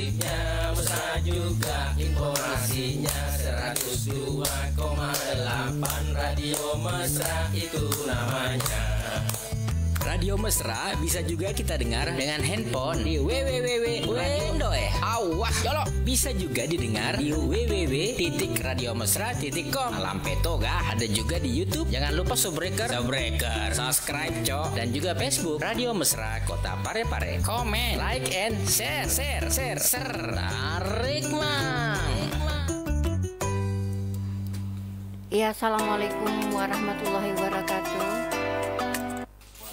positifnya Usaha juga informasinya 102,8 Radio Mesra itu namanya Radio Mesra bisa juga kita dengar dengan handphone di www.wendoe. Awas, jolo. Bisa juga didengar di www.radiomesra.com. peto, gak? ada juga di YouTube. Jangan lupa subscriber, subscriber, subscribe cok dan juga Facebook Radio Mesra Kota Parepare. Comment, like and share, share, share, share. Tarik mang. Ya, assalamualaikum warahmatullahi wabarakatuh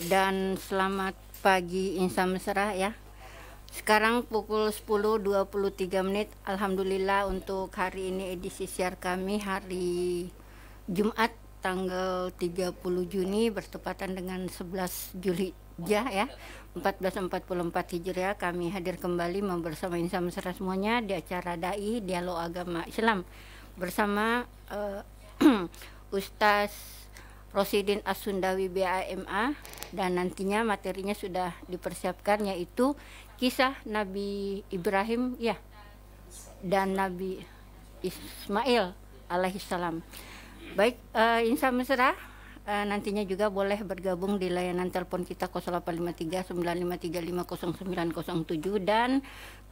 dan selamat pagi Insya Mesra ya. Sekarang pukul 10.23 menit. Alhamdulillah untuk hari ini edisi siar kami hari Jumat tanggal 30 Juni bertepatan dengan 11 Juli ya, ya 1444 Hijriah kami hadir kembali bersama Insya Mesra semuanya di acara Dai Dialog Agama Islam bersama uh, Ustaz Rosidin Asundawi BAMA dan nantinya materinya sudah dipersiapkan yaitu kisah Nabi Ibrahim ya dan Nabi Ismail alaihissalam. Baik, uh, eh, Insya Mesra uh, nantinya juga boleh bergabung di layanan telepon kita 0853 953 dan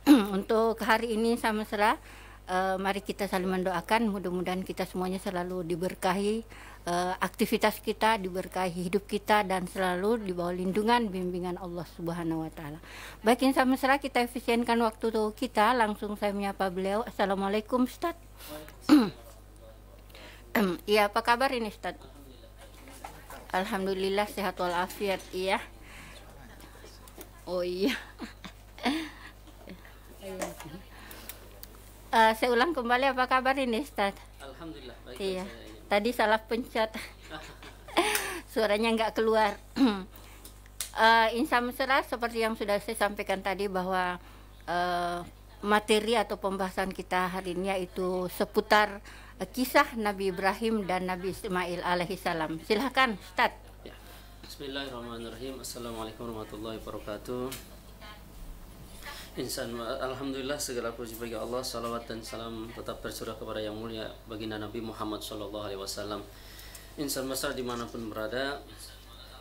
untuk hari ini Insya Mesra uh, mari kita saling mendoakan mudah-mudahan kita semuanya selalu diberkahi Eh, aktivitas kita diberkahi hidup kita dan selalu di bawah lindungan bimbingan Allah Subhanahu wa taala. Baik insya Allah kita efisienkan waktu tuh kita langsung saya menyapa beliau. Assalamualaikum Ustaz. Iya, apa kabar ini Ustaz? Alhamdulillah sehat walafiat, iya. Oh iya. uh, saya ulang kembali apa kabar ini Ustaz? Alhamdulillah baik. Iya. Saya tadi salah pencet suaranya nggak keluar uh, insya Allah, seperti yang sudah saya sampaikan tadi bahwa uh, materi atau pembahasan kita hari ini yaitu seputar uh, kisah Nabi Ibrahim dan Nabi Ismail alaihi salam. Silahkan, start. Ya. Bismillahirrahmanirrahim. Assalamualaikum warahmatullahi wabarakatuh. Insan, Alhamdulillah segala puji bagi Allah, salawat dan salam tetap tercurah kepada yang mulia baginda Nabi Muhammad SAW Alaihi Wasallam. Insan besar dimanapun berada,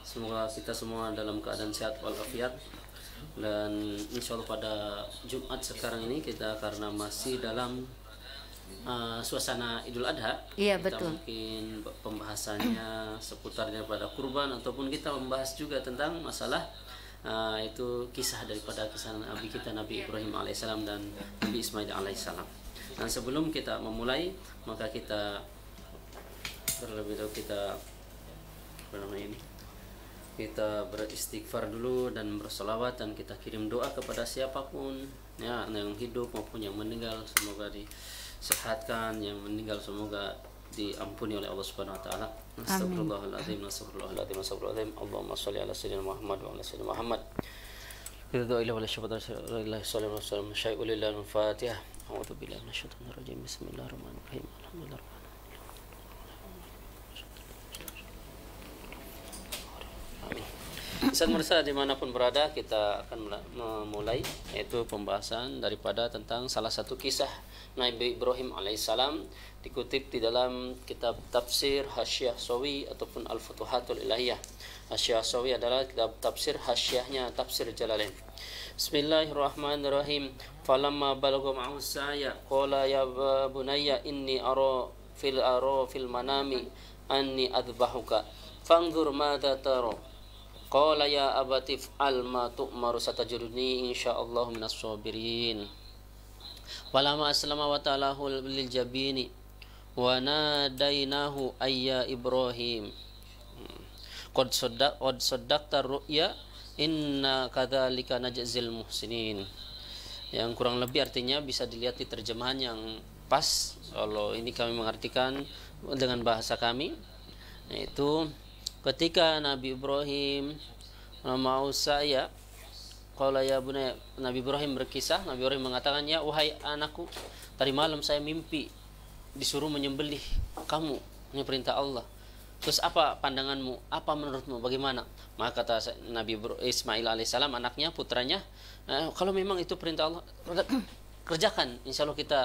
semoga kita semua dalam keadaan sehat walafiat dan insya Allah pada Jumat sekarang ini kita karena masih dalam uh, suasana Idul Adha, iya, kita mungkin pembahasannya seputarnya pada kurban ataupun kita membahas juga tentang masalah Ah, itu kisah daripada kisah Nabi kita Nabi Ibrahim alaihissalam dan Nabi Ismail alaihissalam. Dan sebelum kita memulai maka kita terlebih dahulu kita apa namanya ini kita beristighfar dulu dan bersolawat dan kita kirim doa kepada siapapun ya yang hidup maupun yang meninggal semoga disehatkan yang meninggal semoga diampuni oleh Allah Subhanahu wa taala. Astagfirullahal astagfirullahal azim, azim, astagfirullahal azim. Allahumma shalli ala sayyidina Muhammad wa ala sayyidina Muhammad. Kita doa ilahi wala syafa'at Rasulillah sallallahu alaihi wasallam. Syai'ul lillahi al-Fatihah. A'udzu billahi minasyaitonir rajim. Bismillahirrahmanirrahim. Alhamdulillah. Amin. Ustaz Mursa dimanapun berada kita akan memulai yaitu pembahasan daripada tentang salah satu kisah Nabi Ibrahim alaihissalam dikutip di dalam kitab tafsir Hasyiah Sawi ataupun Al-Futuhatul Ilahiyah. Hasyiah Sawi adalah kitab tafsir Hasyiahnya Tafsir Jalalain. Bismillahirrahmanirrahim. Falamma balagha ma'ahu sa'ya qala ya bunayya inni ara fil ara fil manami anni adbahuka fanzur madza tara Qala ya abati f'al ma tu'maru satajuruni insyaallah minas sabirin. Walama aslama wa ta'alahu lil jabini wa nadainahu ayya Ibrahim. Qad saddaq qad saddaqta ru'ya inna kadzalika najzil muhsinin. Yang kurang lebih artinya bisa dilihat di terjemahan yang pas. Kalau ini kami mengartikan dengan bahasa kami yaitu ketika Nabi Ibrahim eh, mau saya kalau ya bunaya Nabi Ibrahim berkisah Nabi Ibrahim mengatakan ya wahai anakku tadi malam saya mimpi disuruh menyembelih kamu ini perintah Allah terus apa pandanganmu apa menurutmu bagaimana maka kata Nabi Ismail alaihissalam anaknya putranya eh, kalau memang itu perintah Allah kerjakan insya Allah kita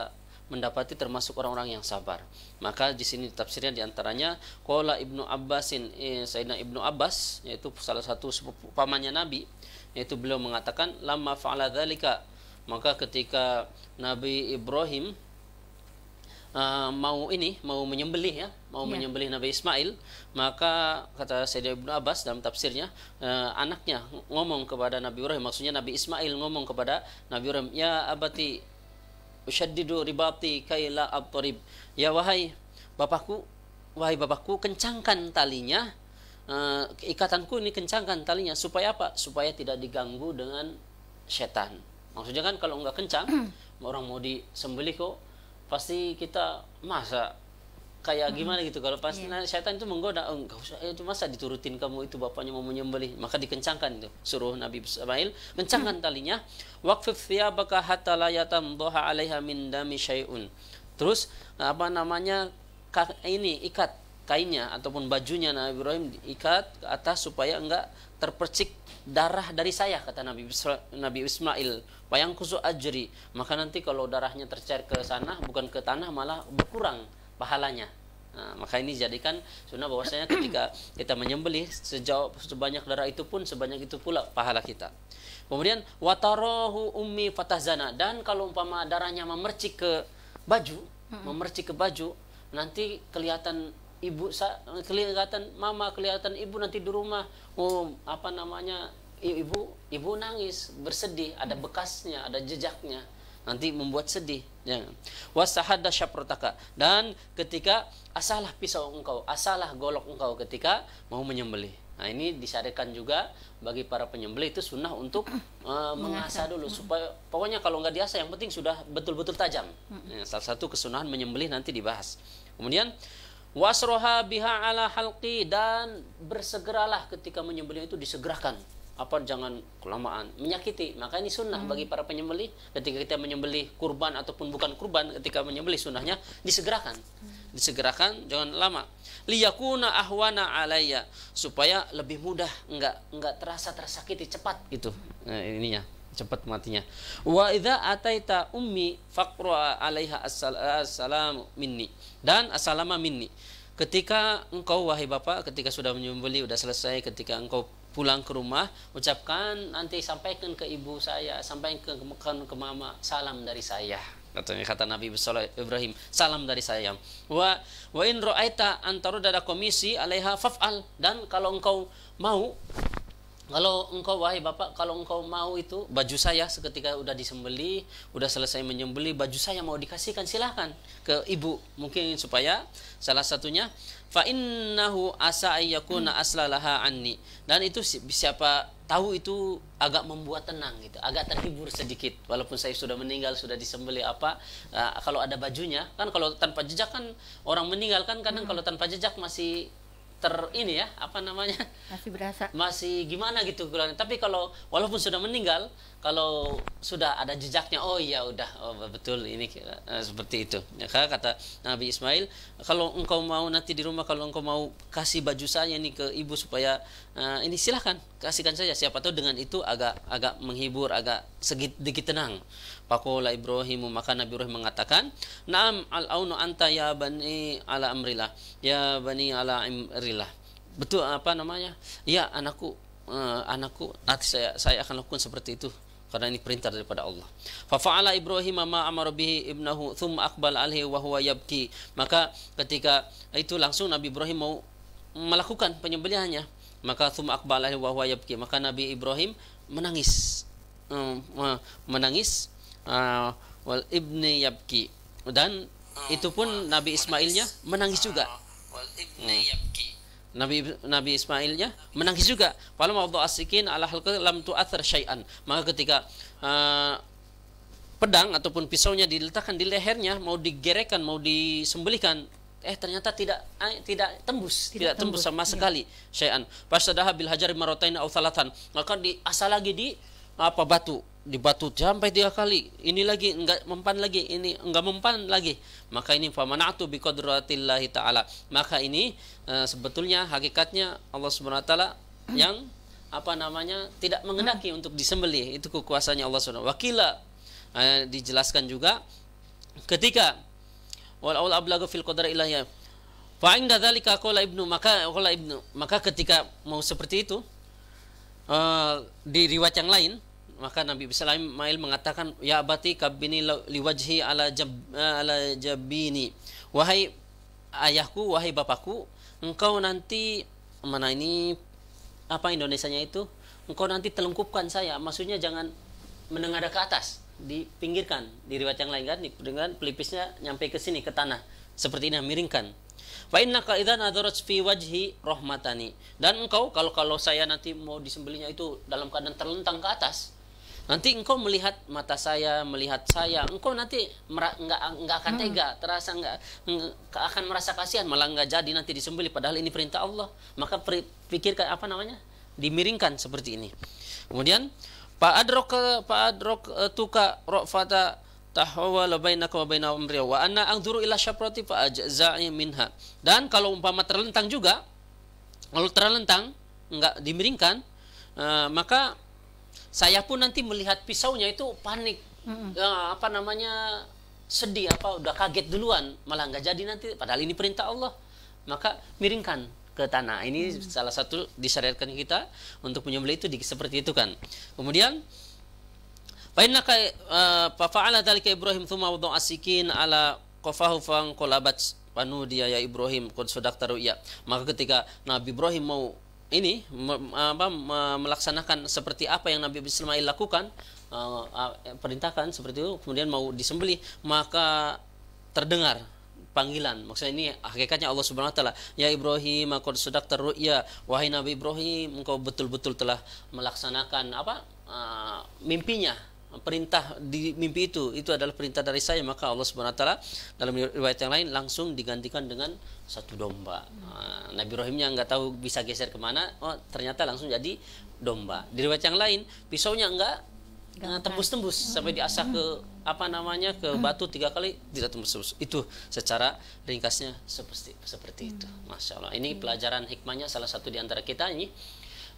mendapati termasuk orang-orang yang sabar. Maka di sini tafsirnya diantaranya Qala Ibnu Abbasin eh, Sayyidina Ibnu Abbas yaitu salah satu sepupu pamannya Nabi yaitu beliau mengatakan lama fa'ala dzalika maka ketika Nabi Ibrahim uh, mau ini mau menyembelih ya mau ya. menyembelih Nabi Ismail maka kata Sayyidina Ibnu Abbas dalam tafsirnya uh, anaknya ngomong kepada Nabi Ibrahim maksudnya Nabi Ismail ngomong kepada Nabi Ibrahim ya abati usyaddidu ribati kaila abtarib ya wahai bapakku wahai bapakku kencangkan talinya uh, ikatanku ini kencangkan talinya supaya apa supaya tidak diganggu dengan setan maksudnya kan kalau nggak kencang hmm. orang mau disembelih kok pasti kita masa kayak hmm. gimana gitu kalau pas yeah. setan syaitan itu menggoda oh, enggak usah eh, itu masa diturutin kamu itu bapaknya mau menyembeli maka dikencangkan itu suruh Nabi Ismail kencangkan hmm. talinya waqfif thiyabaka hatta la yatamdaha 'alaiha min dami syai'un terus apa namanya ini ikat kainnya ataupun bajunya Nabi Ibrahim diikat ke atas supaya enggak terpercik darah dari saya kata Nabi Nabi Ismail wayang kuzu ajri maka nanti kalau darahnya tercair ke sana bukan ke tanah malah berkurang pahalanya Nah, maka ini jadikan sunnah bahwasanya ketika kita menyembelih sejauh sebanyak darah itu pun sebanyak itu pula pahala kita. Kemudian watarohu ummi fatahzana dan kalau umpama darahnya memercik ke baju, memercik ke baju, nanti kelihatan ibu kelihatan mama kelihatan ibu nanti di rumah oh apa namanya ibu ibu nangis bersedih ada bekasnya ada jejaknya nanti membuat sedih ya wasahada syaprotaka dan ketika asalah pisau engkau asalah golok engkau ketika mau menyembelih nah ini disarankan juga bagi para penyembelih itu sunnah untuk uh, mengasah dulu supaya pokoknya kalau nggak diasah yang penting sudah betul-betul tajam ya, salah satu kesunahan menyembelih nanti dibahas kemudian wasroha biha ala halki dan bersegeralah ketika menyembelih itu disegerakan apa jangan kelamaan menyakiti maka ini sunnah hmm. bagi para penyembeli ketika kita menyembeli kurban ataupun bukan kurban ketika menyembeli sunnahnya disegerakan hmm. disegerakan jangan lama liyakuna ahwana alaya supaya lebih mudah enggak enggak terasa tersakiti cepat gitu nah, ininya cepat matinya wa idza ataita ummi faqra alaiha assalam minni dan assalama minni ketika engkau wahai bapak ketika sudah menyembeli sudah selesai ketika engkau pulang ke rumah ucapkan nanti sampaikan ke ibu saya sampaikan ke, ke, ke mama salam dari saya katanya kata Nabi Ibrahim salam dari saya wa wa in ra'aita antaru dada komisi alaiha faf'al dan kalau engkau mau kalau engkau wahai bapak kalau engkau mau itu baju saya seketika udah disembeli udah selesai menyembeli baju saya mau dikasihkan silahkan ke ibu mungkin supaya salah satunya fa innahu asa ayyakuna aslalaha anni dan itu siapa tahu itu agak membuat tenang gitu agak terhibur sedikit walaupun saya sudah meninggal sudah disembelih apa uh, kalau ada bajunya kan kalau tanpa jejak kan orang meninggal kan kadang hmm. kalau tanpa jejak masih ter ini ya apa namanya masih berasa masih gimana gitu tapi kalau walaupun sudah meninggal kalau sudah ada jejaknya oh iya udah oh betul ini uh, seperti itu ya kata Nabi Ismail kalau engkau mau nanti di rumah kalau engkau mau kasih baju saya ini ke ibu supaya uh, ini silahkan kasihkan saja siapa tahu dengan itu agak agak menghibur agak sedikit tenang Pakola Ibrahim maka Nabi Ibrahim mengatakan Naam al aunu anta ya bani ala amrillah ya bani ala amrillah betul apa namanya ya anakku uh, anakku nanti saya saya akan lakukan seperti itu karena ini perintah daripada Allah. Fa Ibrahim ma amara bihi ibnahu thumma aqbal alaihi wa huwa yabki. Maka ketika itu langsung Nabi Ibrahim mau melakukan penyembelihannya, maka thumma aqbal alaihi wa huwa yabki. Maka Nabi Ibrahim menangis hmm, menangis ah, wal ibni yabki dan itu pun Nabi Ismailnya menangis juga. Ah, wal ibni hmm. yabki Nabi Nabi Ismailnya menangis juga. Kalau mau asikin ala halqa lam tu'athar syai'an. Maka ketika uh, pedang ataupun pisaunya diletakkan di lehernya mau digerekan, mau disembelihkan, eh ternyata tidak eh, tidak tembus, tidak, tidak tembus, tembus sama iya. sekali syai'an. Pasadaha bil hajar marotain au thalatan. Maka di lagi di apa batu dibatu sampai tiga kali ini lagi enggak mempan lagi ini enggak mempan lagi maka ini famana'tu qudratillah taala maka ini uh, sebetulnya hakikatnya Allah Subhanahu wa taala yang apa namanya tidak mengendaki untuk disembelih itu kekuasaannya Allah Subhanahu wa wakila uh, dijelaskan juga ketika wal ablagu fil qadar ilahi fa inda dzalika qala ibnu maka qala ibnu maka ketika mau seperti itu uh, di riwayat yang lain maka Nabi Wasallam mengatakan ya abati kabini liwajhi ala jab, ala jabini wahai ayahku wahai bapakku engkau nanti mana ini apa Indonesianya itu engkau nanti telengkupkan saya maksudnya jangan menengadah ke atas dipinggirkan di riwayat yang lain kan dengan pelipisnya nyampe ke sini ke tanah seperti ini miringkan Wa innaka idzan adzarat fi wajhi rahmatani. Dan engkau kalau kalau saya nanti mau disembelihnya itu dalam keadaan terlentang ke atas, Nanti engkau melihat mata saya, melihat saya, engkau nanti nggak nggak akan hmm. tega, terasa nggak akan merasa kasihan, malah nggak jadi nanti disembelih. Padahal ini perintah Allah. Maka pikirkan apa namanya dimiringkan seperti ini. Kemudian Pak adrok Pak e, adrok tuka rofata tahawala bainaka wa baina umriya wa anna anzuru ila syaprati fa ajza'i minha. Dan kalau umpama terlentang juga, kalau terlentang enggak dimiringkan, uh, maka saya pun nanti melihat pisaunya itu panik mm-hmm. apa namanya sedih apa udah kaget duluan malah nggak jadi nanti padahal ini perintah Allah maka miringkan ke tanah ini mm-hmm. salah satu disyariatkan kita untuk menyembelih itu di, seperti itu kan kemudian Allah eh, fa'ala dzalika Ibrahim tsumma wada'a asikin ala qafahu fang kolabat panu dia ya Ibrahim qad taru ya Maka ketika Nabi Ibrahim mau ini apa, melaksanakan seperti apa yang Nabi Ismail lakukan eh, eh, perintahkan seperti itu kemudian mau disembelih maka terdengar panggilan maksudnya ini hakikatnya Allah Subhanahu wa taala ya Ibrahim aku sudah terruya wahai Nabi Ibrahim engkau betul-betul telah melaksanakan apa eh, mimpinya perintah di mimpi itu itu adalah perintah dari saya maka Allah Subhanahu wa taala dalam riwayat yang lain langsung digantikan dengan satu domba nah, Nabi Ibrahimnya nggak tahu bisa geser kemana oh ternyata langsung jadi domba di riwayat yang lain pisaunya enggak tembus-tembus hmm. sampai diasah ke apa namanya ke hmm. batu tiga kali tidak tembus-tembus itu secara ringkasnya seperti seperti itu hmm. masya Allah ini pelajaran hikmahnya salah satu di antara kita ini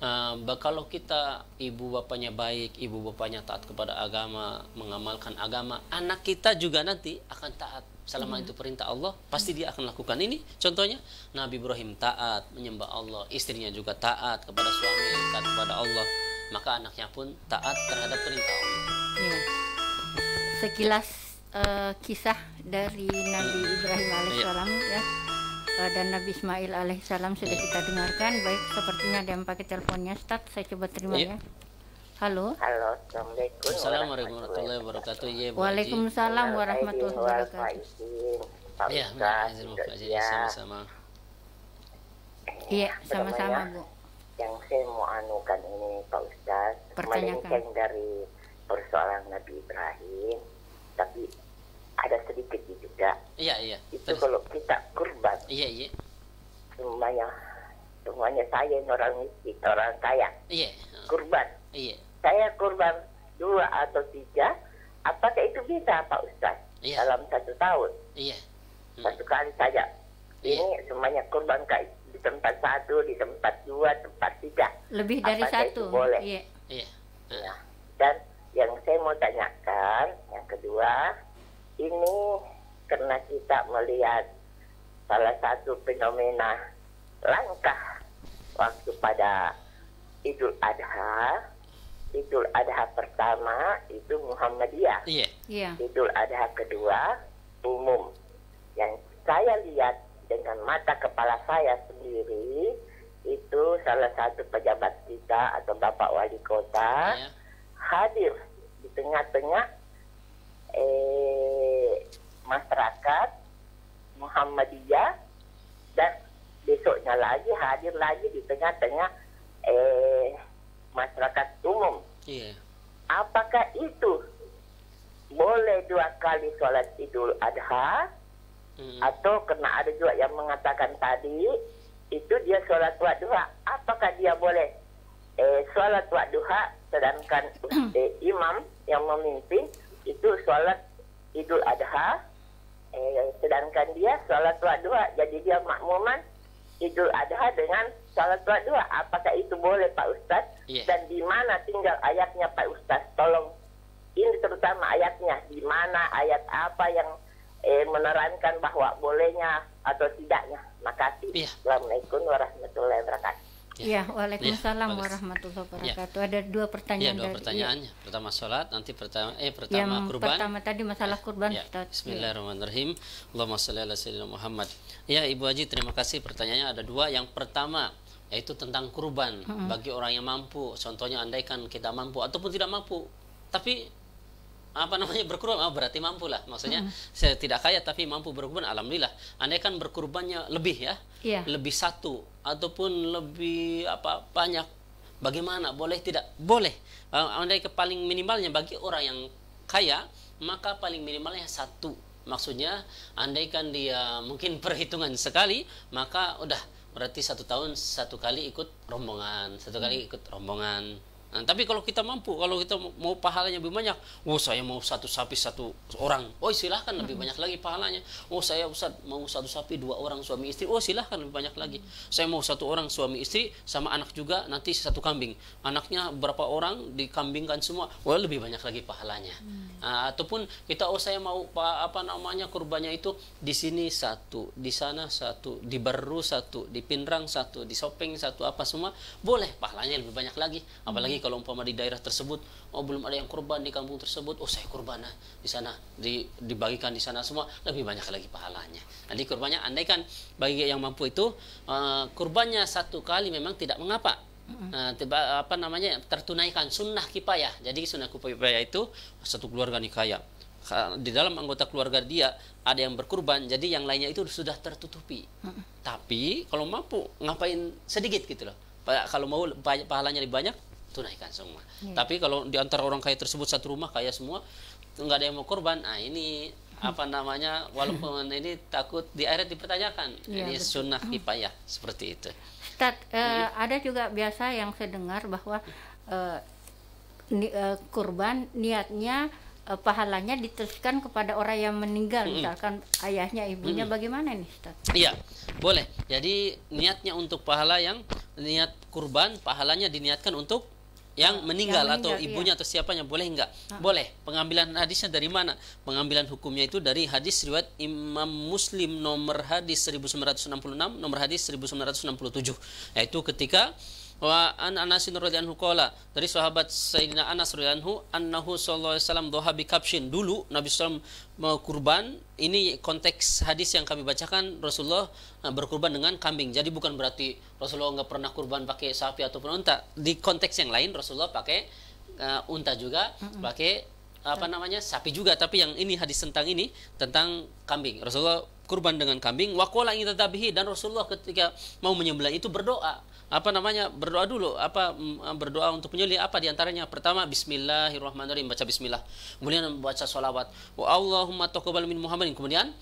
uh, kalau kita ibu bapaknya baik, ibu bapaknya taat kepada agama, mengamalkan agama, anak kita juga nanti akan taat selama hmm. itu perintah Allah, pasti dia akan lakukan ini. Contohnya Nabi Ibrahim taat menyembah Allah, istrinya juga taat kepada suami, taat kepada Allah, maka anaknya pun taat terhadap perintah Allah. Ya. Sekilas uh, kisah dari Nabi hmm. Ibrahim alaihissalam ya. ya Eh, dan Nabi Ismail alaihissalam sudah kita dengarkan. Baik, sepertinya ada yang pakai teleponnya. Start, saya coba terima iya. ya. Halo. Halo, Assalamualaikum. Assalamualaikum warahmatullahi wabarakatuh. Ya, Waalaikumsalam warahmatullahi wabarakatuh. Iya, ya, sama-sama. Iya, sama-sama, Bu. Yang saya mau anukan ini, Pak Ustaz, melainkan kan dari persoalan Nabi Ibrahim, tapi ada sedikit di juga. Iya iya. Itu Terus. kalau kita kurban. Iya iya. Semuanya semuanya saya orang miskin orang kaya. Iya. Kurban. Iya. Saya kurban dua atau tiga. Apakah itu bisa Pak Ustaz? Iya. Dalam satu tahun. Iya. Hmm. Satu kali saja. Iya. Ini semuanya kurban kayak di tempat satu, di tempat dua, tempat tiga. Lebih dari Apakah satu. Itu boleh. Iya. Iya. Nah, dan yang saya mau tanyakan yang kedua ini karena kita melihat salah satu fenomena langkah waktu pada Idul Adha Idul Adha pertama itu Muhammadiyah yeah. Yeah. Idul Adha kedua umum yang saya lihat dengan mata kepala saya sendiri itu salah satu pejabat kita atau Bapak Wali Kota yeah. hadir di tengah-tengah eh masyarakat Muhammadiyah dan besoknya lagi hadir lagi di tengah-tengah eh, masyarakat umum. Yeah. Apakah itu boleh dua kali sholat Idul Adha mm. atau karena ada juga yang mengatakan tadi itu dia sholat dua dua-dua, apakah dia boleh eh, sholat dua-dua sedangkan eh, imam yang memimpin itu sholat Idul Adha eh, sedangkan dia sholat dua dua jadi dia makmuman Idul Adha dengan sholat dua dua apakah itu boleh Pak Ustadz yeah. dan di mana tinggal ayatnya Pak Ustadz tolong ini terutama ayatnya di mana ayat apa yang eh, menerangkan bahwa bolehnya atau tidaknya makasih yeah. Assalamualaikum warahmatullahi wabarakatuh ya. Ya, waalaikumsalam ya, warahmatullahi ya. wabarakatuh. Ya. Ada dua pertanyaan. Ya, dua pertanyaannya. ya. Pertama sholat, nanti pertama eh pertama Yang kurban. Pertama tadi masalah ya. kurban. Ya. Bismillahirrahmanirrahim. Allahumma sholli ala sayyidina Muhammad. Ya, Ibu Haji, terima kasih. Pertanyaannya ada dua. Yang pertama, yaitu tentang kurban -hmm. bagi orang yang mampu. Contohnya andaikan kita mampu ataupun tidak mampu, tapi apa namanya berkurban oh, berarti mampu lah maksudnya hmm. saya tidak kaya tapi mampu berkurban alhamdulillah andaikan kan berkurbannya lebih ya yeah. lebih satu ataupun lebih apa banyak bagaimana boleh tidak boleh eh, anda ke paling minimalnya bagi orang yang kaya maka paling minimalnya satu maksudnya andaikan dia mungkin perhitungan sekali maka udah berarti satu tahun satu kali ikut rombongan satu kali mm. ikut rombongan Nah, tapi kalau kita mampu, kalau kita mau pahalanya lebih banyak, oh saya mau satu sapi satu orang, oh silahkan lebih banyak lagi pahalanya. Oh saya Ustaz mau satu sapi dua orang suami istri, oh silahkan lebih banyak lagi. Saya mau satu orang suami istri sama anak juga nanti satu kambing. Anaknya berapa orang dikambingkan semua, oh lebih banyak lagi pahalanya. Mm. Nah, ataupun kita oh saya mau apa namanya kurbannya itu di sini satu, di sana satu, di Baru satu, di Pinrang satu, di shopping satu apa semua boleh pahalanya lebih banyak lagi. Apalagi kalau umpama di daerah tersebut oh belum ada yang kurban di kampung tersebut oh saya kurban ah, di sana di, dibagikan di sana semua lebih banyak lagi pahalanya nanti kurbannya andai kan bagi yang mampu itu uh, kurbannya satu kali memang tidak mengapa Nah, tiba, apa namanya tertunaikan sunnah kipayah. Jadi sunnah kipayah itu satu keluarga nih kaya. Di dalam anggota keluarga dia ada yang berkurban, jadi yang lainnya itu sudah tertutupi. Tapi kalau mampu ngapain sedikit gitu loh. Kalau mau pahalanya lebih banyak, tunaikan semua. Yeah. Tapi kalau di antara orang kaya tersebut satu rumah kaya semua nggak ada yang mau korban, nah ini apa namanya walaupun ini takut di akhirat dipertanyakan. Yeah, ini betul. sunnah hmm. kifayah mm. seperti itu. Stad, uh, hmm. ada juga biasa yang saya dengar bahwa uh, ni, uh, kurban niatnya uh, pahalanya diteruskan kepada orang yang meninggal hmm. misalkan ayahnya ibunya hmm. bagaimana nih Iya boleh jadi niatnya untuk pahala yang niat kurban pahalanya diniatkan untuk yang meninggal, yang atau iya. ibunya iya. atau siapanya boleh enggak? Ha. Ah. Boleh. Pengambilan hadisnya dari mana? Pengambilan hukumnya itu dari hadis riwayat Imam Muslim nomor hadis 1966, nomor hadis 1967. Yaitu ketika Wa an Anas radhiyallahu qala dari sahabat Sayyidina Anas radhiyallahu annahu sallallahu alaihi wasallam doha bi kapshin. Dulu Nabi sallallahu eh, kurban ini konteks hadis yang kami bacakan Rasulullah eh, berkurban dengan kambing. Jadi bukan berarti Rasulullah nggak pernah kurban pakai sapi ataupun unta. Di konteks yang lain Rasulullah pakai eh, unta juga, pakai apa namanya sapi juga tapi yang ini hadis tentang ini tentang kambing Rasulullah kurban dengan kambing wakola ingin tetapi dan Rasulullah ketika mau menyembelih itu berdoa apa namanya berdoa dulu apa mm, ah, berdoa untuk penyuli apa diantaranya pertama Bismillahirrahmanirrahim baca Bismillah kemudian baca sholawat wa Allahumma taqabbal min Muhammadin kemudian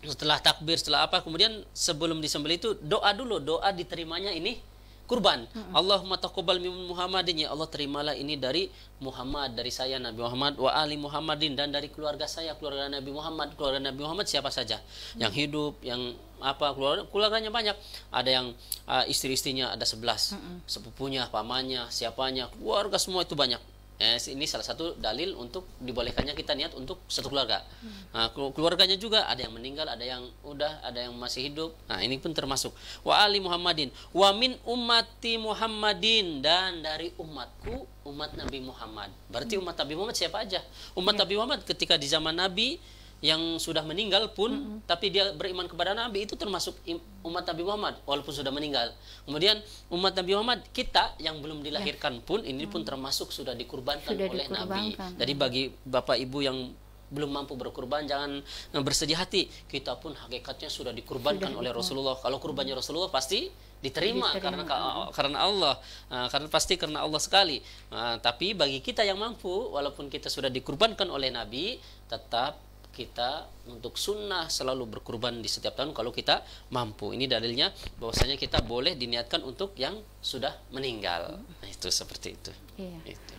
setelah takbir setelah apa kemudian sebelum disembelih itu doa dulu doa diterimanya ini kurban. Mm-hmm. Allahumma taqabbal min Muhammadin ya Allah terimalah ini dari Muhammad dari saya Nabi Muhammad wa ali Muhammadin dan dari keluarga saya keluarga Nabi Muhammad keluarga Nabi Muhammad siapa saja mm-hmm. yang hidup yang apa keluarga keluarganya banyak ada yang uh, istri-istrinya ada sebelas mm-hmm. sepupunya pamannya siapanya keluarga semua itu banyak eh, ini salah satu dalil untuk dibolehkannya kita niat untuk satu keluarga. Nah, keluarganya juga ada yang meninggal, ada yang udah, ada yang masih hidup. Nah, ini pun termasuk wa ali Muhammadin, wa min ummati Muhammadin dan dari umatku umat Nabi Muhammad. Berarti umat Nabi Muhammad siapa aja? Umat ya. Nabi Muhammad ketika di zaman Nabi yang sudah meninggal pun mm -hmm. tapi dia beriman kepada Nabi itu termasuk umat Nabi Muhammad walaupun sudah meninggal. Kemudian umat Nabi Muhammad kita yang belum ya. dilahirkan pun ini pun termasuk sudah dikurbankan sudah oleh dikurbankan. Nabi. Jadi bagi Bapak Ibu yang belum mampu berkurban jangan bersedih hati kita pun hakikatnya sudah dikurbankan sudah oleh Rasulullah kalau kurbannya Rasulullah pasti diterima, diterima. karena karena Allah ah, karena pasti karena Allah sekali ah, tapi bagi kita yang mampu walaupun kita sudah dikurbankan oleh Nabi tetap kita untuk sunnah selalu berkurban di setiap tahun kalau kita mampu. Ini dalilnya bahwasanya kita boleh diniatkan untuk yang sudah meninggal. Nah, itu seperti itu. Iya. Itu.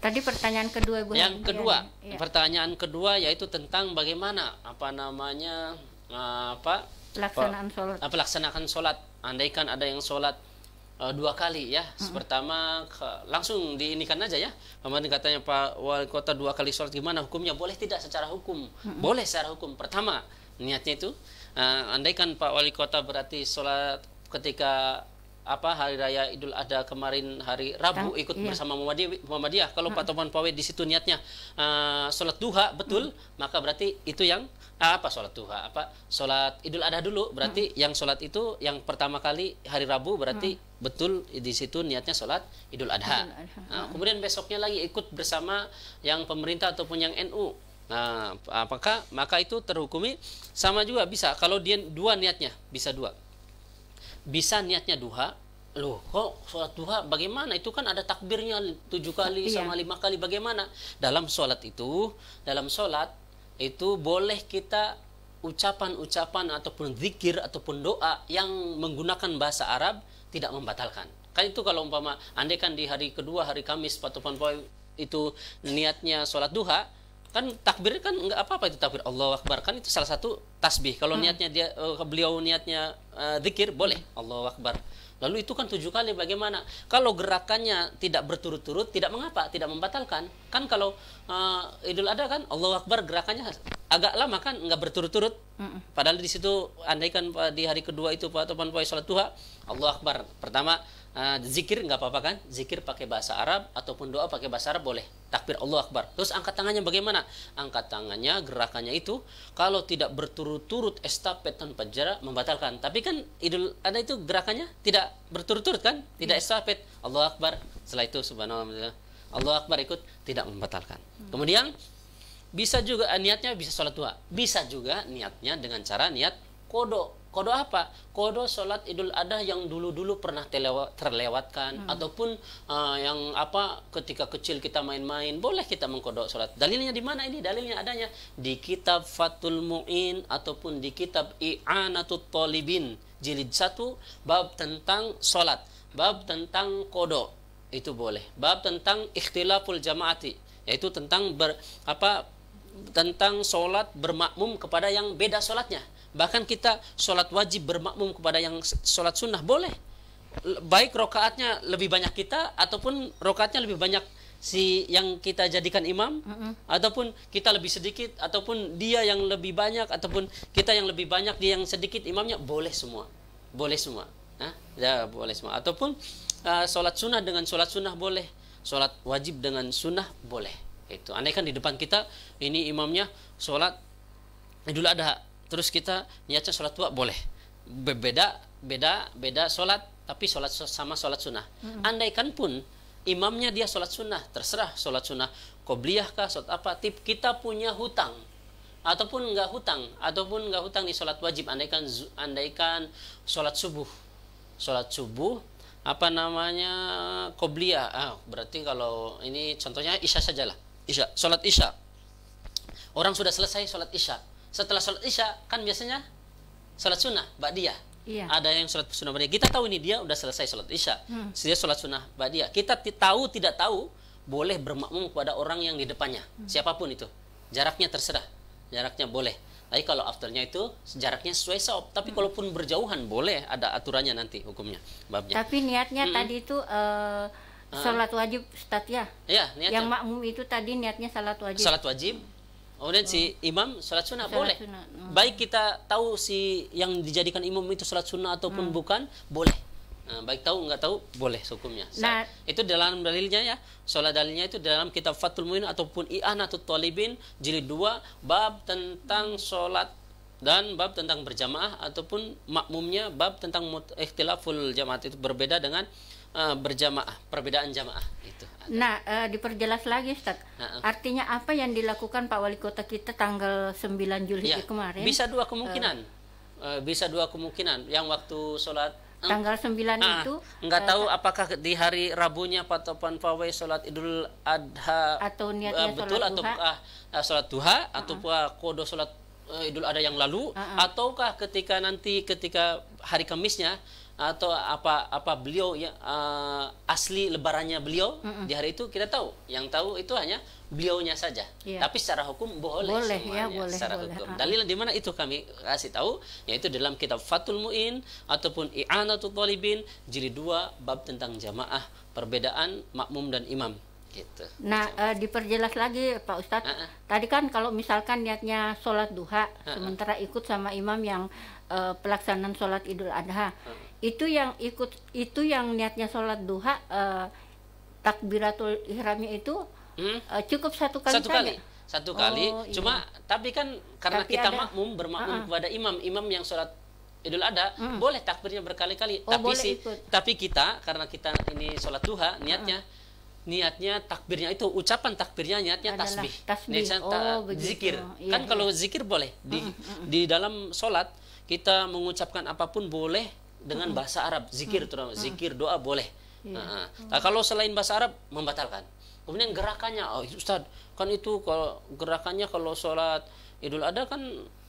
Tadi pertanyaan kedua Bu. Yang kedua, ya. pertanyaan kedua yaitu tentang bagaimana apa namanya ah, apa pelaksanaan apa ah, Pelaksanaan sholat. Andaikan ada yang sholat uh, dua kali ya. Mm-hmm. Pertama ke, langsung diinikan aja ya. Kemarin katanya Pak Wali Kota dua kali sholat gimana hukumnya? Boleh tidak secara hukum? Mm-hmm. Boleh secara hukum. Pertama niatnya itu uh, andaikan Pak Wali Kota berarti sholat ketika apa hari raya Idul Adha kemarin hari Rabu kan, ikut iya. bersama Muhammadiyah, Muhammadiyah. kalau hmm. Pak Toman Pawe di situ niatnya uh, sholat duha betul hmm. maka berarti itu yang apa sholat duha apa sholat idul adha dulu berarti hmm. yang sholat itu yang pertama kali hari rabu berarti hmm. betul di situ niatnya sholat idul adha, idul adha. Nah, kemudian besoknya lagi ikut bersama yang pemerintah ataupun yang nu nah apakah maka itu terhukumi sama juga bisa kalau dia dua niatnya bisa dua bisa niatnya duha loh kok sholat duha bagaimana itu kan ada takbirnya tujuh kali iya. sama lima kali bagaimana dalam sholat itu dalam sholat itu boleh kita ucapan-ucapan ataupun zikir ataupun doa yang menggunakan bahasa Arab tidak membatalkan. Kan itu kalau umpama andai kan di hari kedua hari Kamis patopan itu niatnya sholat duha kan takbir kan nggak apa-apa itu takbir Allah Akbar kan itu salah satu tasbih kalau hmm. niatnya dia eh, beliau niatnya uh, zikir boleh Allah Akbar Lalu itu kan tujuh kali bagaimana? Kalau gerakannya tidak berturut-turut, tidak mengapa, tidak membatalkan. Kan kalau uh, Idul Adha kan Allah Akbar gerakannya agak lama kan, nggak berturut-turut. Mm Padahal di situ andaikan di hari kedua itu Pak atau puasa sholat duha, Allah Akbar. Pertama uh, zikir nggak apa-apa kan? Zikir pakai bahasa Arab ataupun doa pakai bahasa Arab boleh takbir Allah Akbar. Terus angkat tangannya bagaimana? Angkat tangannya, gerakannya itu kalau tidak berturut-turut estafet tanpa jarak membatalkan. Tapi kan Idul ada itu gerakannya tidak berturut-turut kan? Tidak hmm. estafet. Allah Akbar. Setelah itu subhanallah Allah Akbar ikut tidak membatalkan. Hmm. Kemudian bisa juga niatnya bisa sholat dua. Bisa juga niatnya dengan cara niat kodok Kodo apa? Kodo sholat idul adha yang dulu-dulu pernah terlewat, terlewatkan hmm. ataupun uh, yang apa ketika kecil kita main-main boleh kita mengkodok sholat. Dalilnya di mana ini? Dalilnya adanya di kitab Fatul Mu'in ataupun di kitab I'anatut Talibin jilid 1 bab tentang sholat, bab tentang kodo itu boleh. Bab tentang ikhtilaful jamaati yaitu tentang ber, apa tentang sholat bermakmum kepada yang beda sholatnya Bahkan kita sholat wajib bermakmum kepada yang sholat sunnah boleh. Baik rokaatnya lebih banyak kita ataupun rokaatnya lebih banyak si yang kita jadikan imam uh-uh. ataupun kita lebih sedikit ataupun dia yang lebih banyak ataupun kita yang lebih banyak dia yang sedikit imamnya boleh semua boleh semua nah ya boleh semua ataupun uh, sholat sunnah dengan sholat sunnah boleh sholat wajib dengan sunnah boleh itu aneh kan di depan kita ini imamnya sholat idul adha terus kita niatnya sholat tua boleh berbeda beda beda sholat tapi sholat sama sholat sunnah hmm. andaikan pun imamnya dia sholat sunnah terserah sholat sunnah kobliyah kah sholat apa tip kita punya hutang ataupun nggak hutang ataupun nggak hutang di sholat wajib andaikan andaikan sholat subuh sholat subuh apa namanya kobliyah ah, berarti kalau ini contohnya isya lah isya sholat isya orang sudah selesai sholat isya setelah sholat isya kan biasanya sholat sunnah ba'diyah Iya. Ada yang sholat sunnah ba'diyah. Kita tahu ini dia udah selesai sholat isya. Hmm. Dia sholat sunnah ba'diyah. Kita tahu tidak tahu boleh bermakmum kepada orang yang di depannya. Hmm. Siapapun itu. Jaraknya terserah. Jaraknya boleh. Tapi kalau afternya itu jaraknya sesuai sop. Tapi hmm. kalaupun berjauhan boleh ada aturannya nanti hukumnya babnya. Tapi niatnya hmm. tadi itu uh, sholat wajib Ustaz ya. Iya, niatnya. Yang makmum itu tadi niatnya sholat wajib. Sholat wajib Kemudian oh. si imam sholat sunnah sholat boleh. Sunnah. Hmm. Baik kita tahu si yang dijadikan imam itu sholat sunnah ataupun hmm. bukan, boleh. Nah, baik tahu nggak tahu boleh hukumnya. Nah, itu dalam dalilnya ya. Sholat dalilnya itu dalam kitab fatul Muin ataupun atau Talibin jilid 2 bab tentang hmm. sholat dan bab tentang berjamaah ataupun makmumnya bab tentang ikhtilaful jamaah itu berbeda dengan uh, berjamaah, perbedaan jamaah itu. Nah, uh, diperjelas lagi Ustaz. Uh -uh. Artinya apa yang dilakukan Pak Wali Kota kita tanggal 9 Juli ya, kemarin? Bisa dua eh, kemungkinan. Uh, bisa dua kemungkinan. Yang waktu sholat tanggal 9 uh, ah, itu nggak tahu apakah di hari Rabunya patopan pawai sholat Idul Adha atau niatnya uh, betul Duha. atau duha. Uh, sholat duha uh -uh. atau kodo sholat uh, Idul Adha yang lalu uh -uh. ataukah ketika nanti ketika hari Kamisnya atau apa apa beliau ya uh, asli lebarannya beliau mm -mm. di hari itu kita tahu yang tahu itu hanya beliaunya saja yeah. tapi secara hukum boleh, boleh ya, semuanya ya, boleh, secara boleh. hukum dalil di mana itu kami kasih tahu yaitu dalam kitab Fatul Muin ataupun I'anatul Talibin jilid dua bab tentang jamaah perbedaan makmum dan imam gitu. Nah, uh, diperjelas lagi Pak Ustadz. Uh -uh. Tadi kan kalau misalkan niatnya sholat duha, uh -uh. sementara ikut sama imam yang uh, pelaksanaan sholat idul adha. Uh -uh itu yang ikut itu yang niatnya sholat duha uh, takbiratul ihramnya itu hmm? uh, cukup satu kali satu kali saja? satu kali oh, iya. cuma iya. tapi kan karena tapi kita ada, makmum bermakmum uh -uh. kepada imam imam yang sholat Idul Adha hmm. boleh takbirnya berkali-kali oh, tapi sih tapi kita karena kita ini sholat duha niatnya ah, niatnya takbirnya itu ucapan takbirnya niatnya Adalah tasbih, tasbih. Niatnya ta oh, zikir oh, iya, kan iya. kalau zikir boleh di di dalam sholat kita mengucapkan apapun boleh dengan bahasa Arab zikir terutama zikir doa boleh yeah. Iya. Ah. Mm. nah, kalau selain bahasa Arab membatalkan kemudian gerakannya oh Ustaz kan itu kalau gerakannya kalau sholat Idul Adha kan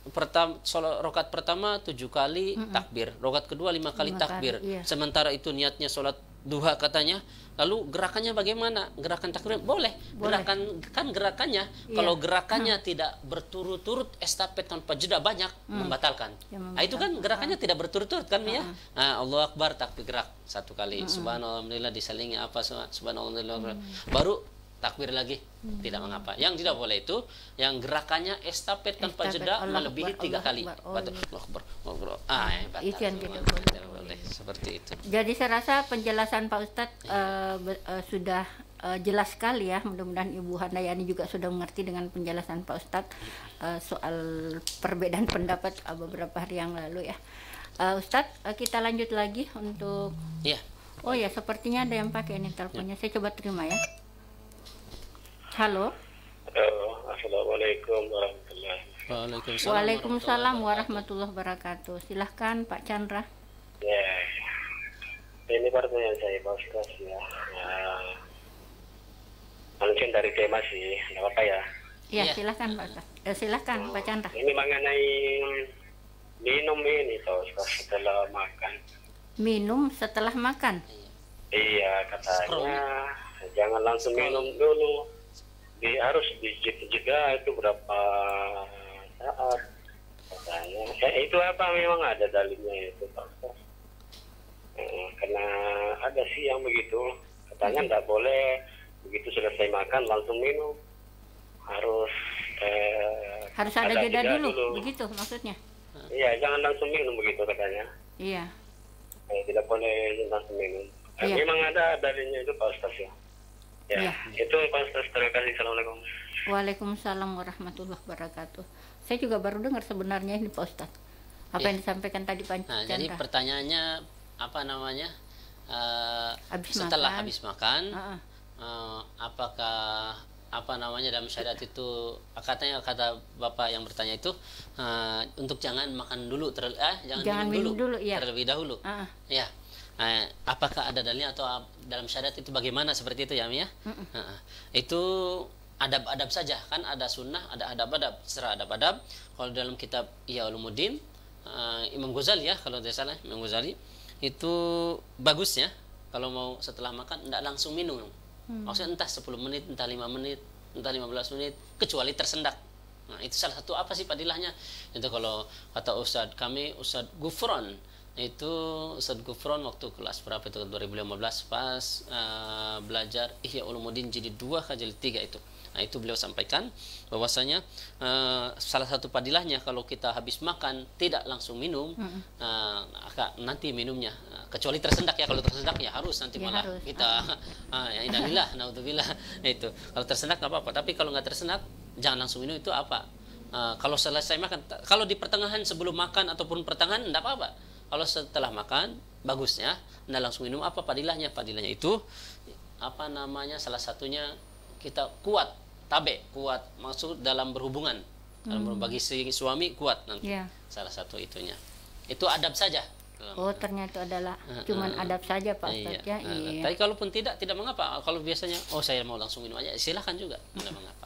pertama sholat rokat pertama tujuh kali mm takbir rokat kedua lima kali takbir iya. sementara itu niatnya sholat duha katanya lalu gerakannya bagaimana gerakan takbir boleh. boleh gerakan kan gerakannya yeah. kalau gerakannya hmm. tidak berturut-turut estafet tanpa jeda banyak hmm. membatalkan, ya, membatalkan. Nah, itu kan gerakannya hmm. tidak berturut-turut kan hmm. ya nah, Allah akbar takbir gerak satu kali hmm. subhanallah -huh. subhanallah disalingi apa subhanallah hmm. baru takbir lagi hmm. tidak mengapa yang tidak boleh itu yang gerakannya estafet tanpa jeda Allah melebihi tiga kali batu oh, iya. Allah Ah, eh, itu yang tidak boleh. seperti itu jadi saya rasa penjelasan Pak Ustadz ya. uh, uh, sudah uh, jelas sekali ya mudah-mudahan Ibu Handayani juga sudah mengerti dengan penjelasan Pak Ustadz uh, soal perbedaan pendapat uh, beberapa hari yang lalu ya uh, Ustadz uh, kita lanjut lagi untuk ya. Oh ya, sepertinya ada yang pakai ini teleponnya. Ya. Saya coba terima ya. Halo. Halo, Assalamualaikum warahmatullahi wabarakatuh. Waalaikumsalam, Waalaikumsalam warahmatullahi wabarakatuh. Silahkan Pak Chandra. Ya, ini pertanyaan saya Pak Ustaz ya. ya. Mungkin dari tema sih, nggak apa ya. Ya, ya. silahkan Pak Ustaz. Eh, silahkan Pak Chandra. Ini mengenai minum ini Pak Ustaz setelah makan. Minum setelah makan? Iya, katanya. Jangan langsung minum dulu di harus dijaga ah, itu berapa saat nah, ya, itu apa memang ada dalilnya itu pak eh, karena ada sih yang begitu katanya hmm. nggak boleh begitu selesai makan langsung minum harus eh, harus ada, ada jeda, jeda dulu, dulu begitu maksudnya iya jangan langsung minum begitu katanya iya eh, tidak boleh langsung minum eh, iya. memang ada dalilnya itu pak Ustaz ya Ya, ya. itu Pak Terima kasih. Assalamualaikum. Waalaikumsalam warahmatullahi wabarakatuh. Saya juga baru dengar sebenarnya ini Pak Ustaz. Apa ya. yang disampaikan tadi Pak Nah, jadi pertanyaannya apa namanya? Uh, habis setelah makan. habis makan, uh -uh. Uh, apakah apa namanya dalam syariat itu katanya kata bapak yang bertanya itu uh, untuk jangan makan dulu terlebih eh, jangan, jangan minum, dulu, dulu ya. terlebih dahulu uh -uh. ya eh, apakah ada dalilnya atau dalam syariat itu bagaimana seperti itu ya Mia? ya itu adab-adab saja kan ada sunnah ada adab-adab secara adab-adab kalau dalam kitab Ya Ulumuddin eh, Imam Ghazali ya kalau tidak salah Imam Ghazali itu bagus ya kalau mau setelah makan tidak langsung minum hmm. maksudnya entah 10 menit entah 5 menit entah 15 menit kecuali tersendak nah itu salah satu apa sih padilahnya itu kalau kata Ustadz kami Ustadz Gufron itu Ustadz Gufron waktu kelas berapa itu 2015 pas uh, belajar Ihya Ulumuddin jadi dua kajil tiga itu nah itu beliau sampaikan bahwasanya uh, salah satu padilahnya kalau kita habis makan tidak langsung minum mm -hmm. nanti minumnya kecuali tersendak ya kalau tersendak ya harus nanti ya, malah harus. kita ah, ya inilah naudzubillah nah, itu kalau tersendak nggak apa-apa tapi kalau nggak tersendak jangan langsung minum itu apa uh, kalau selesai makan kalau di pertengahan sebelum makan ataupun pertengahan nggak apa-apa kalau setelah makan bagusnya anda nah, langsung minum apa padilahnya padilahnya itu apa namanya salah satunya kita kuat tabe kuat maksud dalam berhubungan dalam hmm. bagi si suami kuat nanti yeah. salah satu itunya itu adab saja Oh ternyata adalah cuman uh, adab saja Pak iya. iya, ya. iya. Tapi kalaupun tidak tidak mengapa. Kalau biasanya oh saya mau langsung minum aja silahkan juga tidak mengapa.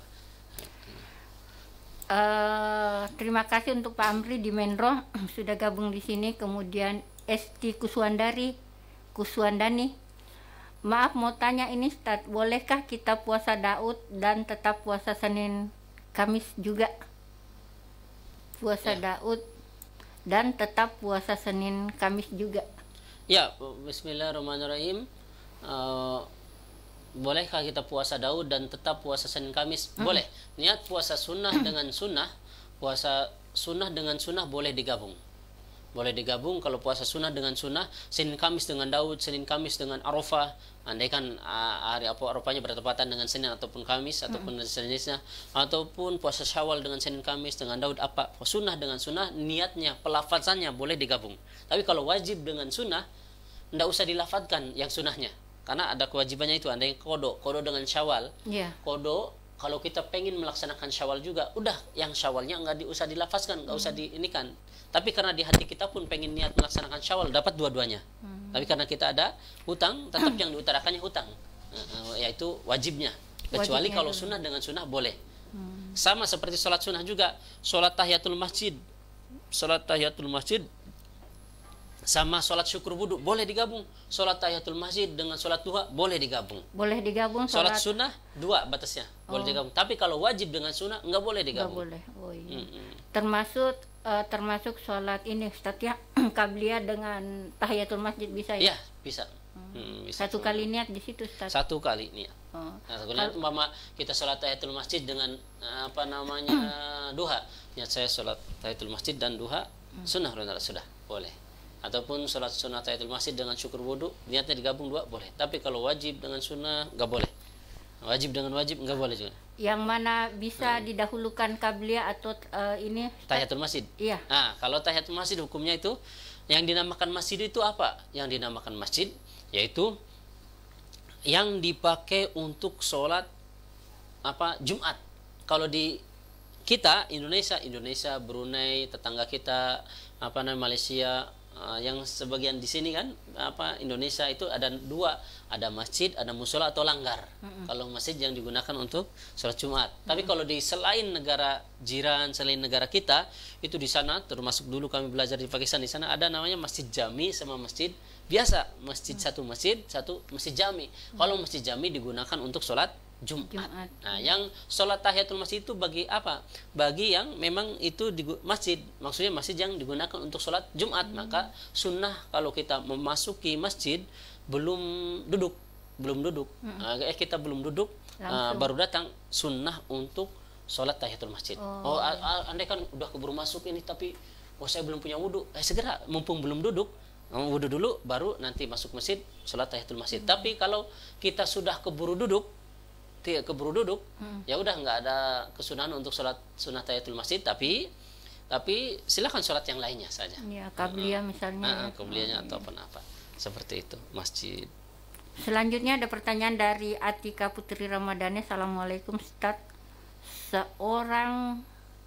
Eh, terima kasih untuk Pak Amri di Menro sudah gabung di sini. Kemudian Esti Kuswandari, Kuswandani. Maaf mau tanya ini Stad, bolehkah kita puasa Daud dan tetap puasa Senin Kamis juga? Puasa ya. Daud dan tetap puasa Senin Kamis juga. Ya, Bismillahirrahmanirrahim. Uh, bolehkah kita puasa Daud dan tetap puasa Senin Kamis? Hmm. Boleh. Niat puasa sunnah dengan sunnah, puasa sunnah dengan sunnah boleh digabung. Boleh digabung kalau puasa sunnah dengan sunnah, Senin Kamis dengan Daud, Senin Kamis dengan Arafah. Andai kan hari apa Arafahnya bertepatan dengan Senin ataupun Kamis ataupun jenisnya hmm. sejenisnya, ataupun puasa Syawal dengan Senin Kamis dengan Daud apa? Puasa Sunnah dengan sunnah, niatnya, pelafazannya boleh digabung. Tapi kalau wajib dengan sunnah, tidak usah dilafatkan yang sunnahnya karena ada kewajibannya itu anda yang kodo kodo dengan syawal yeah. kodo kalau kita pengen melaksanakan syawal juga udah yang syawalnya nggak di, usah dilafaskan nggak mm. usah hmm. di ini kan tapi karena di hati kita pun pengen niat melaksanakan syawal dapat dua-duanya mm. tapi karena kita ada hutang tetap yang diutarakannya hutang yaitu wajibnya kecuali wajibnya kalau sunnah dengan sunnah boleh mm. sama seperti sholat sunnah juga sholat tahiyatul masjid sholat tahiyatul masjid sama sholat syukur wudhu boleh digabung sholat tahiyatul masjid dengan sholat duha boleh digabung boleh digabung sholat, sholat sunnah dua batasnya oh. boleh digabung tapi kalau wajib dengan sunnah nggak boleh digabung nggak boleh oh, iya. -hmm. termasuk uh, termasuk sholat ini setia ya? kabliyah dengan tahiyatul masjid bisa ya, ya bisa hmm. hmm, bisa satu kali niat di situ Ustaz. Satu kali niat. Oh. Nah, satu niat umpama kita sholat tahiyatul masjid dengan eh, apa namanya duha. Niat saya sholat tahiyatul masjid dan duha hmm. sunnah sudah boleh ataupun sholat sunnah tahiyatul masjid dengan syukur wudhu niatnya digabung dua boleh tapi kalau wajib dengan sunnah nggak boleh wajib dengan wajib nggak boleh juga yang mana bisa hmm. didahulukan kablia atau uh, ini tahiyatul masjid iya nah, kalau tahiyatul masjid hukumnya itu yang dinamakan masjid itu apa yang dinamakan masjid yaitu yang dipakai untuk sholat apa Jumat kalau di kita Indonesia Indonesia Brunei tetangga kita apa namanya Malaysia Ah, yang sebagian di sini kan apa Indonesia itu ada dua ada masjid ada musola atau langgar mm-hmm. kalau masjid yang digunakan untuk sholat Jumat mm-hmm. tapi kalau di selain negara jiran selain negara kita itu di sana termasuk dulu kami belajar di Pakistan di sana ada namanya masjid jami sama masjid biasa masjid mm-hmm. satu masjid satu masjid jami mm-hmm. kalau masjid jami digunakan untuk sholat Jumat. Jumat. Nah, yang sholat tahiyatul masjid itu bagi apa? Bagi yang memang itu di masjid, maksudnya masjid yang digunakan untuk sholat Jumat. Hmm. Maka sunnah kalau kita memasuki masjid belum duduk, belum duduk. Hmm. Eh kita belum duduk, uh, baru datang sunnah untuk sholat tahiyatul masjid. Oh, oh andai kan udah keburu masuk ini tapi oh saya belum punya wudhu, eh segera mumpung belum duduk wudhu dulu baru nanti masuk masjid sholat tahiyatul masjid. Hmm. Tapi kalau kita sudah keburu duduk keburu duduk hmm. ya udah nggak ada kesunahan untuk sholat sunnah tayyatul masjid tapi tapi silahkan sholat yang lainnya saja ya kabliyah hmm. misalnya uh, kabliyahnya hmm. atau apa seperti itu masjid selanjutnya ada pertanyaan dari Atika Putri Ramadhani Assalamualaikum Ustaz seorang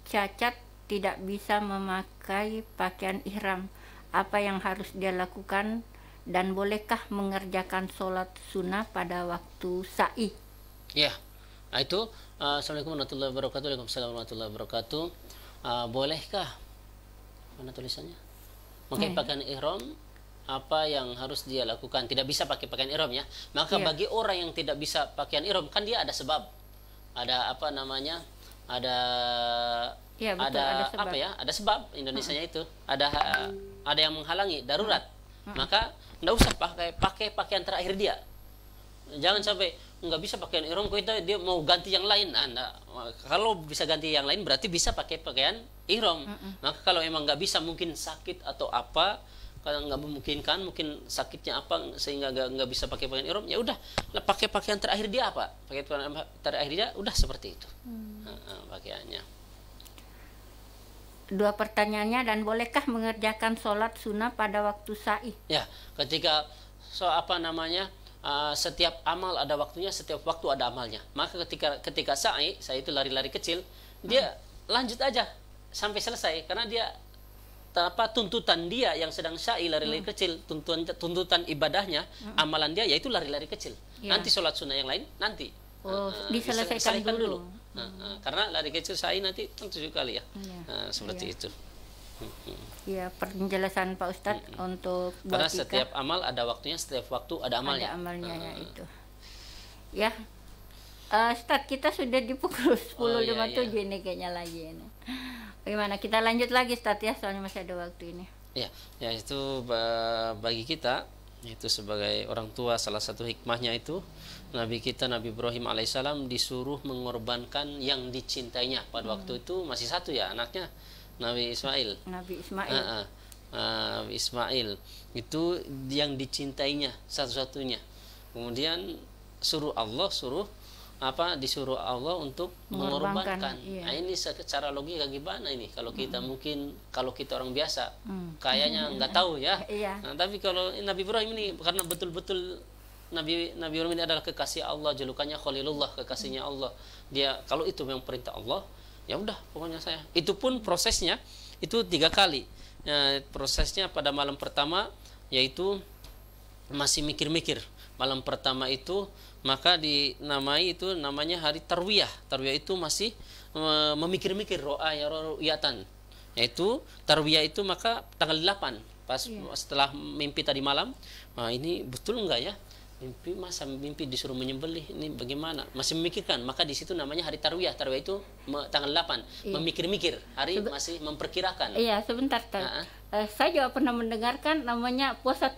cacat tidak bisa memakai pakaian ihram apa yang harus dia lakukan dan bolehkah mengerjakan sholat sunnah pada waktu sa'i Ya, nah itu. Uh, Assalamualaikum warahmatullahi wabarakatuh. Waalaikumsalam warahmatullahi wabarakatuh. Uh, bolehkah mana tulisannya? Mungkin pakaian ihram apa yang harus dia lakukan? Tidak bisa pakai pakaian ihram ya. Maka yeah. bagi orang yang tidak bisa pakaian ihram kan dia ada sebab. Ada apa namanya? Ada ya, betul, ada, ada sebab. apa ya? Ada sebab Indonesia hmm. itu. Ada eh, ada yang menghalangi darurat. uh Maka tidak usah pakai pakai pakaian terakhir dia. Jangan sampai nggak bisa pakaian ihram kita dia mau ganti yang lain anda ah, kalau bisa ganti yang lain berarti bisa pakai pakaian ihram mm -mm. maka kalau emang nggak bisa mungkin sakit atau apa kalau nggak memungkinkan mungkin sakitnya apa sehingga nggak nggak bisa pakai pakaian ihram ya udah pakai pakaian terakhir dia apa pakai pakaian terakhir dia udah seperti itu hmm. pakaiannya dua pertanyaannya dan bolehkah mengerjakan sholat sunnah pada waktu sa'i ya ketika so apa namanya Ah, setiap amal ada waktunya, setiap waktu ada amalnya. Maka ketika ketika sa'i, saya itu lari-lari kecil, dia hmm. lanjut aja sampai selesai karena dia apa tuntutan dia yang sedang sa'i lari-lari hmm. kecil, tuntutan tuntutan ibadahnya, hmm. amalan dia yaitu lari-lari kecil. Ya. Nanti sholat sunnah yang lain nanti. Oh, uh, diselesaikan dulu. dulu. Hmm. Uh, uh, karena lari kecil sa'i nanti tentu juga kali ya. ya. Uh, seperti ya. itu. Hmm. hmm. Ya, penjelasan Pak Ustadz hmm. untuk Karena setiap amal ada waktunya, setiap waktu ada amalnya. Ada amalnya hmm. ya itu. Ya. Uh, eh, start kita sudah di pukul 10.57 oh, iya, iya. ini kayaknya lagi ini. Bagaimana? Kita lanjut lagi start ya, soalnya masih ada waktu ini. Ya, ya itu bagi kita itu sebagai orang tua salah satu hikmahnya itu Nabi kita Nabi Ibrahim alaihissalam disuruh mengorbankan yang dicintainya pada hmm. waktu itu masih satu ya anaknya Nabi Ismail Nabi Ismail uh, uh, Nabi Ismail itu yang dicintainya satu-satunya kemudian suruh Allah suruh apa disuruh Allah untuk mengorbankan. mengorbankan. Iya. Nah, ini secara logika gimana ini? Kalau kita mm. mungkin kalau kita orang biasa, mm. kayaknya nggak tahu ya. Iya. Nah, tapi kalau Nabi Ibrahim ini karena betul-betul Nabi Nabi Ibrahim ini adalah kekasih Allah, julukannya Khalilullah, kekasihnya Allah. Dia kalau itu memang perintah Allah, ya udah pokoknya saya itu pun prosesnya itu tiga kali nah, prosesnya pada malam pertama yaitu masih mikir-mikir malam pertama itu maka dinamai itu namanya hari tarwiyah tarwiyah itu masih memikir-mikir roa ya royatan yaitu tarwiyah itu maka tanggal 8 pas yeah. setelah mimpi tadi malam nah ini betul enggak ya mimpi masa mimpi disuruh menyembelih ini bagaimana masih memikirkan maka di situ namanya hari tarwiyah tarwiyah itu tanggal 8 iya. memikir-mikir hari Sebe masih memperkirakan iya sebentar Uh -huh. uh, saya juga pernah mendengarkan namanya puasa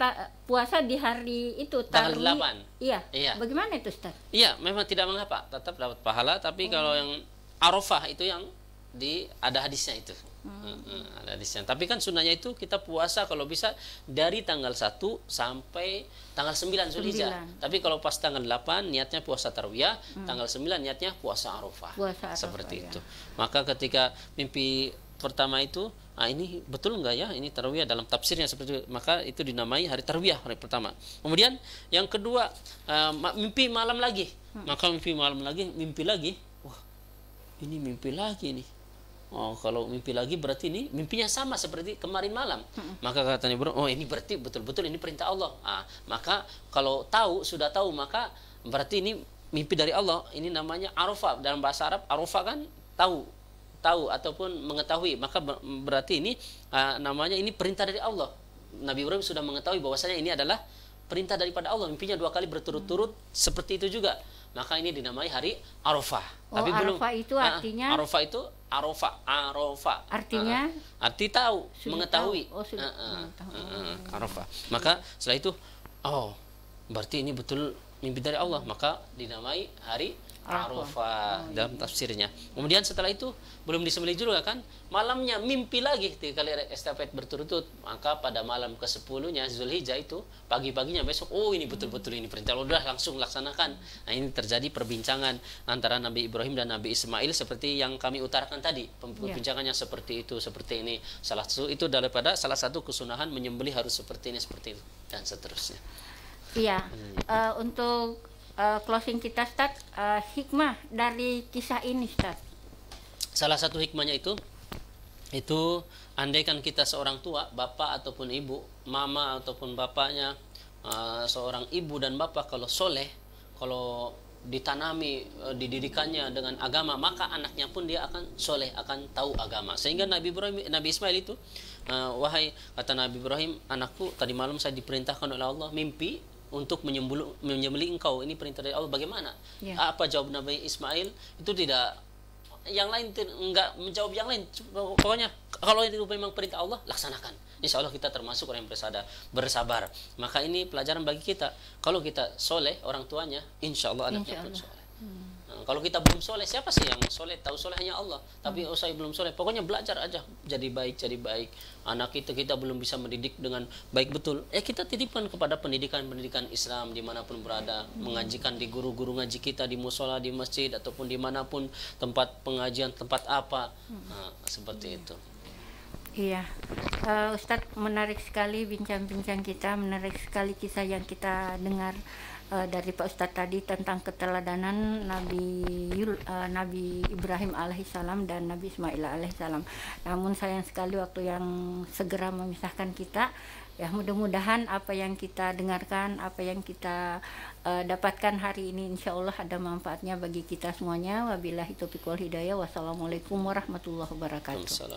puasa di hari itu tarwi, tanggal 8 iya iya bagaimana itu Ustaz iya memang tidak mengapa tetap dapat pahala tapi oh. kalau yang arafah itu yang di ada hadisnya itu Hmm. Ada hadisnya. Tapi kan sunnahnya itu kita puasa kalau bisa dari tanggal 1 sampai tanggal 9 Zulhijjah. Tapi kalau pas tanggal 8 niatnya puasa tarwiyah, hmm. tanggal 9 niatnya puasa Arafah. Puasa Seperti ya. itu. Maka ketika mimpi pertama itu, ah ini betul enggak ya? Ini tarwiyah dalam tafsirnya seperti itu. Maka itu dinamai hari tarwiyah hari pertama. Kemudian yang kedua eh, mimpi malam lagi. Hmm. Maka mimpi malam lagi, mimpi lagi. Wah, ini mimpi lagi nih Oh, kalau mimpi lagi berarti ini mimpinya sama seperti kemarin malam. Maka kata Nabi Ibrahim, oh ini berarti betul-betul ini perintah Allah. Ah, maka kalau tahu sudah tahu maka berarti ini mimpi dari Allah. Ini namanya arafah dalam bahasa Arab arafah kan tahu tahu ataupun mengetahui maka berarti ini ah, namanya ini perintah dari Allah Nabi Ibrahim sudah mengetahui bahwasanya ini adalah perintah daripada Allah mimpinya dua kali berturut-turut hmm. seperti itu juga maka ini dinamai hari Arafah oh, tapi Arafah belum itu artinya uh, Arafah itu ah, arofa arofa artinya uh, arti tahu sudah mengetahui tahu. Oh, uh, uh, mengetahui. uh, arofa maka setelah itu oh berarti ini betul mimpi dari Allah maka dinamai hari arafah oh, dalam iya. tafsirnya. Kemudian setelah itu belum disembelih juga kan? Malamnya mimpi lagi tiga kali estafet berturut-turut. Maka pada malam ke sepuluhnya Zulhijjah itu pagi-paginya besok oh ini betul-betul ini perintah Allah langsung laksanakan. Nah, ini terjadi perbincangan antara Nabi Ibrahim dan Nabi Ismail seperti yang kami utarakan tadi. Iya. Perbincangannya yeah. seperti itu, seperti ini. Salah satu itu daripada salah satu kesunahan menyembelih harus seperti ini, seperti itu dan seterusnya. Iya, uh, untuk uh, closing kita start uh, eh, hikmah dari kisah ini start. salah satu hikmahnya itu itu andaikan kita seorang tua bapak ataupun ibu mama ataupun bapaknya uh, seorang ibu dan bapak kalau soleh kalau ditanami uh, dididikannya dengan agama maka anaknya pun dia akan soleh akan tahu agama sehingga Nabi Ibrahim Nabi Ismail itu uh, wahai kata Nabi Ibrahim anakku tadi malam saya diperintahkan oleh Allah mimpi untuk menyembelih menyembeli engkau ini perintah dari Allah bagaimana ya. apa jawab Nabi Ismail itu tidak yang lain enggak menjawab yang lain pokoknya kalau itu memang perintah Allah laksanakan insya Allah kita termasuk orang yang bersabar maka ini pelajaran bagi kita kalau kita soleh orang tuanya insya Allah anaknya pun soleh kalau kita belum soleh, siapa sih yang soleh? Tahu solehnya Allah. Tapi hmm. usai belum soleh, pokoknya belajar aja. Jadi baik, jadi baik. Anak kita kita belum bisa mendidik dengan baik betul. Ya kita titipkan kepada pendidikan-pendidikan Islam dimanapun berada. Hmm. Mengajikan di guru-guru ngaji kita, di musola, di masjid, ataupun dimanapun tempat pengajian, tempat apa. Hmm. Nah, seperti iya. itu. Iya, uh, Ustadz menarik sekali bincang-bincang kita, menarik sekali kisah yang kita dengar uh, dari Pak Ustadz tadi tentang keteladanan Nabi Yul, uh, Nabi Ibrahim alaihissalam dan Nabi Ismail alaihissalam. Namun sayang sekali waktu yang segera memisahkan kita. Ya mudah-mudahan apa yang kita dengarkan, apa yang kita uh, dapatkan hari ini insya Allah ada manfaatnya bagi kita semuanya. Wabillahi taufiq wal hidayah. Wassalamualaikum warahmatullahi wabarakatuh.